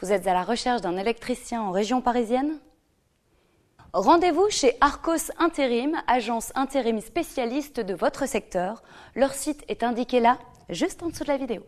Vous êtes à la recherche d'un électricien en région parisienne Rendez-vous chez Arcos Intérim, agence intérim spécialiste de votre secteur. Leur site est indiqué là, juste en dessous de la vidéo.